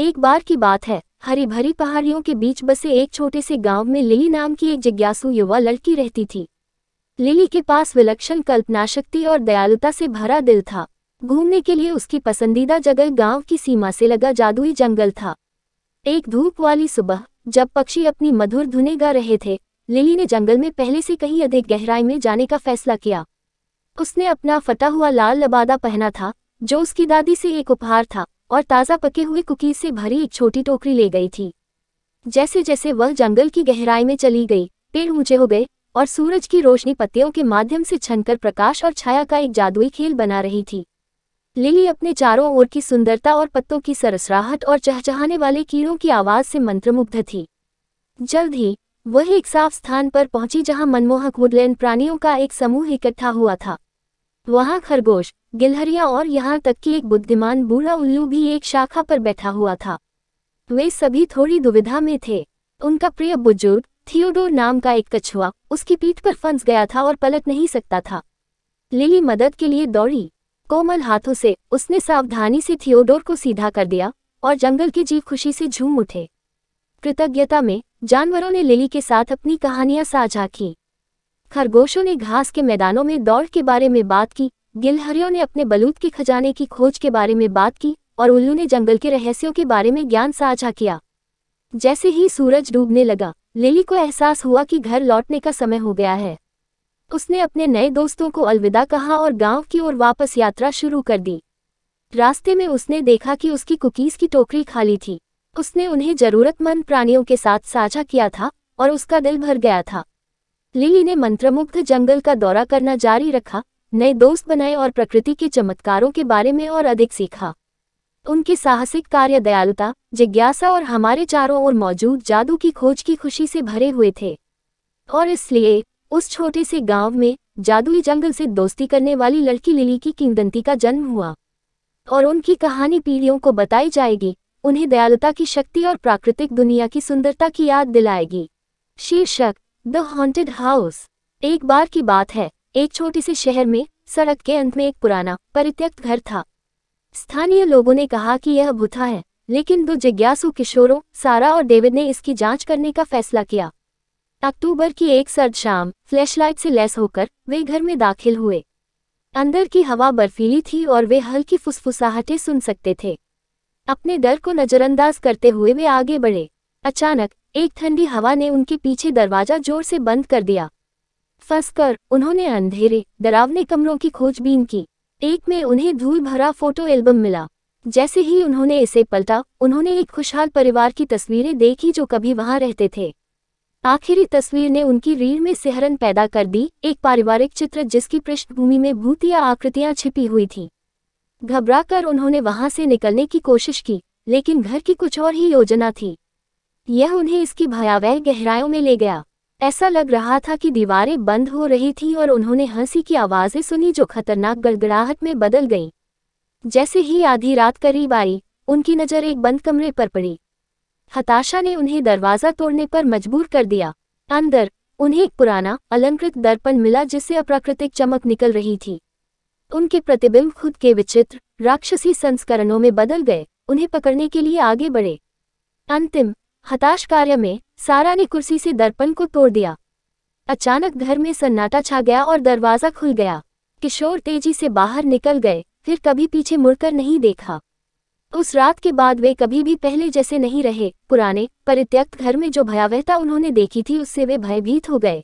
एक बार की बात है हरी भरी पहाड़ियों के बीच बसे एक छोटे से गांव में लिली नाम की एक जिज्ञासु युवा लड़की रहती थी लिली के पास विलक्षण कल्पनाशक्ति और दयालुता से भरा दिल था घूमने के लिए उसकी पसंदीदा जगह गांव की सीमा से लगा जादुई जंगल था एक धूप वाली सुबह जब पक्षी अपनी मधुर धुने गा रहे थे लिली ने जंगल में पहले से कहीं अधिक गहराई में जाने का फैसला किया उसने अपना फटा हुआ लाल लबादा पहना था जो उसकी दादी से एक उपहार था और ताज़ा पके हुए कुकीज से भरी एक छोटी टोकरी ले गई थी जैसे जैसे वह जंगल की गहराई में चली गई पेड़ ऊंचे हो गए और सूरज की रोशनी पत्तियों के माध्यम से छनकर प्रकाश और छाया का एक जादुई खेल बना रही थी लिली अपने चारों ओर की सुंदरता और पत्तों की सरसराहट और चहचहाने वाले कीड़ों की आवाज़ से मंत्रमुग्ध थी जल्द ही वह एक साफ स्थान पर पहुंची जहां मनमोहक वुडलैंड प्राणियों का एक समूह इकट्ठा हुआ था वहां खरगोश गिलहरिया और यहाँ तक कि एक बुद्धिमान बूढ़ा उल्लू भी एक शाखा पर बैठा हुआ था वे सभी थोड़ी दुविधा में थे उनका प्रिय बुजुर्ग थियोडोर नाम का एक कछुआ उसकी पीठ पर फंस गया था और पलट नहीं सकता था लिली मदद के लिए दौड़ी कोमल हाथों से उसने सावधानी से थियोडोर को सीधा कर दिया और जंगल के जीव खुशी से झूम उठे कृतज्ञता में जानवरों ने लिली के साथ अपनी कहानियां साझा की खरगोशों ने घास के मैदानों में दौड़ के बारे में बात की गिलहरियों ने अपने बलूत के खजाने की खोज के बारे में बात की और उल्लू ने जंगल के रहस्यों के बारे में ज्ञान साझा किया जैसे ही सूरज डूबने लगा लिली को एहसास हुआ कि घर लौटने का समय हो गया है उसने अपने नए दोस्तों को अलविदा कहा और गांव की ओर वापस यात्रा शुरू कर दी रास्ते में उसने देखा कि उसकी कुकीज़ की टोकरी खाली थी उसने उन्हें ज़रूरतमंद प्राणियों के साथ साझा किया था और उसका दिल भर गया था लिली ने मंत्रमुग्ध जंगल का दौरा करना जारी रखा नए दोस्त बनाए और प्रकृति के चमत्कारों के बारे में और अधिक सीखा उनके साहसिक कार्य दयालुता जिज्ञासा और हमारे चारों ओर मौजूद जादू की खोज की खुशी से भरे हुए थे और इसलिए उस छोटे से गांव में जादुई जंगल से दोस्ती करने वाली लड़की लिली की किंगदंती का जन्म हुआ और उनकी कहानी पीढ़ियों को बताई जाएगी उन्हें दयालुता की शक्ति और प्राकृतिक दुनिया की सुंदरता की याद दिलाएगी शीर्षक द हॉन्टेड हाउस एक बार की बात है एक छोटे से शहर में सड़क के अंत में एक पुराना परित्यक्त घर था स्थानीय लोगों ने कहा कि यह भूथा है लेकिन दो जिज्ञासु किशोरों सारा और डेविड ने इसकी जांच करने का फैसला किया अक्टूबर की एक सर्द शाम फ्लैशलाइट से लैस होकर वे घर में दाखिल हुए अंदर की हवा बर्फीली थी और वे हल्की फुसफुसाहटें सुन सकते थे अपने डर को नज़रअंदाज करते हुए वे आगे बढ़े अचानक एक ठंडी हवा ने उनके पीछे दरवाजा जोर से बंद कर दिया फंसकर उन्होंने अंधेरे डरावने कमरों की खोजबीन की एक में उन्हें धूल भरा फोटो एल्बम मिला जैसे ही उन्होंने इसे पलटा उन्होंने एक खुशहाल परिवार की तस्वीरें देखी जो कभी वहां रहते थे आखिरी तस्वीर ने उनकी रीढ़ में सिहरन पैदा कर दी एक पारिवारिक चित्र जिसकी पृष्ठभूमि में भूतिया आकृतियां छिपी हुई थी घबरा कर उन्होंने वहां से निकलने की कोशिश की लेकिन घर की कुछ और ही योजना थी यह उन्हें इसकी भयावह गहराइयों में ले गया ऐसा लग रहा था कि दीवारें बंद हो रही थीं और उन्होंने हंसी की आवाज़ें सुनी जो खतरनाक गड़गड़ाहट में बदल गईं जैसे ही आधी रात करीब आई उनकी नज़र एक बंद कमरे पर पड़ी हताशा ने उन्हें दरवाज़ा तोड़ने पर मजबूर कर दिया अंदर उन्हें एक पुराना अलंकृत दर्पण मिला जिससे अप्राकृतिक चमक निकल रही थी उनके प्रतिबिंब खुद के विचित्र राक्षसी संस्करणों में बदल गए उन्हें पकड़ने के लिए आगे बढ़े अंतिम हताश कार्य में सारा ने कुर्सी से दर्पण को तोड़ दिया अचानक घर में सन्नाटा छा गया और दरवाज़ा खुल गया किशोर तेजी से बाहर निकल गए फिर कभी पीछे मुड़कर नहीं देखा उस रात के बाद वे कभी भी पहले जैसे नहीं रहे पुराने परित्यक्त घर में जो भयावहता उन्होंने देखी थी उससे वे भयभीत हो गए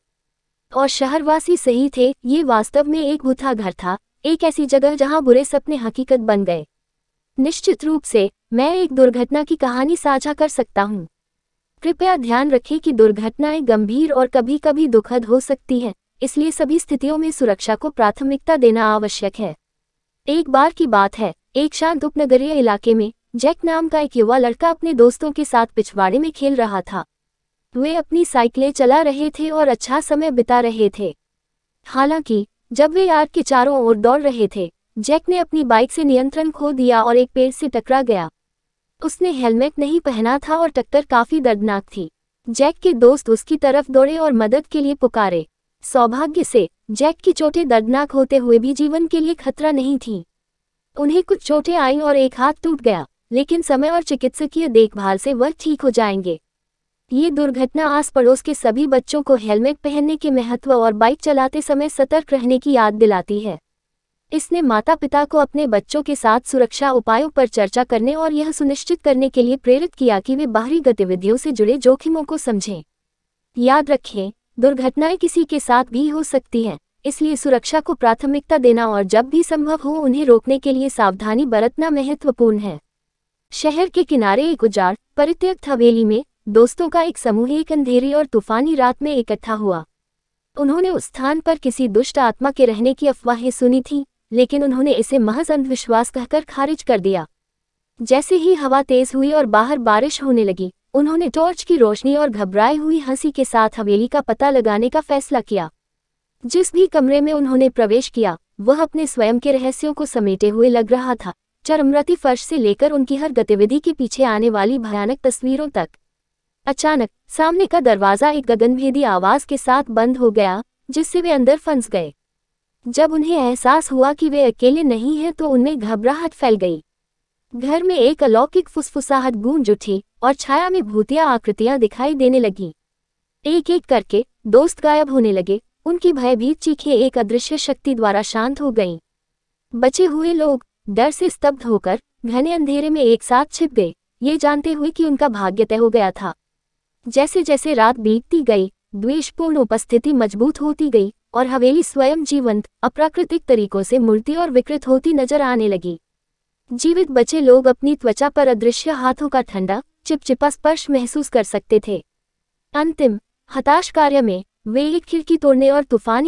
और शहरवासी सही थे ये वास्तव में एक भूथा घर था एक ऐसी जगह जहां बुरे सपने हकीकत बन गए निश्चित रूप से मैं एक दुर्घटना की कहानी साझा कर सकता हूँ कृपया ध्यान रखें कि दुर्घटनाएं गंभीर और कभी कभी दुखद हो सकती हैं इसलिए सभी स्थितियों में सुरक्षा को प्राथमिकता देना आवश्यक है एक बार की बात है एक शांत उपनगरीय इलाके में जैक नाम का एक युवा लड़का अपने दोस्तों के साथ पिछवाड़े में खेल रहा था वे अपनी साइकिलें चला रहे थे और अच्छा समय बिता रहे थे हालांकि जब वे यार के चारों ओर दौड़ रहे थे जैक ने अपनी बाइक से नियंत्रण खो दिया और एक पेड़ से टकरा गया उसने हेलमेट नहीं पहना था और टक्कर काफी दर्दनाक थी जैक के दोस्त उसकी तरफ दौड़े और मदद के लिए पुकारे सौभाग्य से जैक की चोटें दर्दनाक होते हुए भी जीवन के लिए खतरा नहीं थी उन्हें कुछ चोटें आईं और एक हाथ टूट गया लेकिन समय और चिकित्सकीय देखभाल से वह ठीक हो जाएंगे ये दुर्घटना आस पड़ोस के सभी बच्चों को हेलमेट पहनने के महत्व और बाइक चलाते समय सतर्क रहने की याद दिलाती है इसने माता पिता को अपने बच्चों के साथ सुरक्षा उपायों पर चर्चा करने और यह सुनिश्चित करने के लिए प्रेरित किया कि वे बाहरी गतिविधियों से जुड़े जोखिमों को समझें याद रखें दुर्घटनाएं किसी के साथ भी हो सकती हैं इसलिए सुरक्षा को प्राथमिकता देना और जब भी संभव हो उन्हें रोकने के लिए सावधानी बरतना महत्वपूर्ण है शहर के किनारे एक उजाड़ परित्यक्त हवेली में दोस्तों का एक समूह एक अंधेरी और तूफानी रात में इकट्ठा हुआ उन्होंने उस स्थान पर किसी दुष्ट आत्मा के रहने की अफवाहें सुनी थीं लेकिन उन्होंने इसे महज अंधविश्वास कहकर खारिज कर दिया जैसे ही हवा तेज हुई और बाहर बारिश होने लगी उन्होंने टॉर्च की रोशनी और घबराई हुई हंसी के साथ हवेली का पता लगाने का फैसला किया जिस भी कमरे में उन्होंने प्रवेश किया वह अपने स्वयं के रहस्यों को समेटे हुए लग रहा था चरमरती फर्श से लेकर उनकी हर गतिविधि के पीछे आने वाली भयानक तस्वीरों तक अचानक सामने का दरवाज़ा एक गगनभेदी आवाज़ के साथ बंद हो गया जिससे वे अंदर फंस गए जब उन्हें एहसास हुआ कि वे अकेले नहीं हैं तो उनमें घबराहट फैल गई घर में एक अलौकिक फुसफुसाहट गूंज उठी और छाया में भूतिया आकृतियां दिखाई देने लगी एक एक करके दोस्त गायब होने लगे उनकी भयभीत चीखें एक अदृश्य शक्ति द्वारा शांत हो गईं। बचे हुए लोग डर से स्तब्ध होकर घने अंधेरे में एक साथ छिप गए ये जानते हुए कि उनका भाग्य तय हो गया था जैसे जैसे रात बीतती गई द्वेषपूर्ण उपस्थिति मजबूत होती गई और हवेली स्वयं जीवंत अप्राकृतिक तरीकों से मूर्ति और विकृत होती नजर आने लगी जीवित बचे लोग अपनी त्वचा पर अदृश्य हाथों का ठंडा चिपचिपा स्पर्श महसूस कर सकते थे अंतिम हताश कार्य में वे एक खिड़की तोड़ने और तूफानी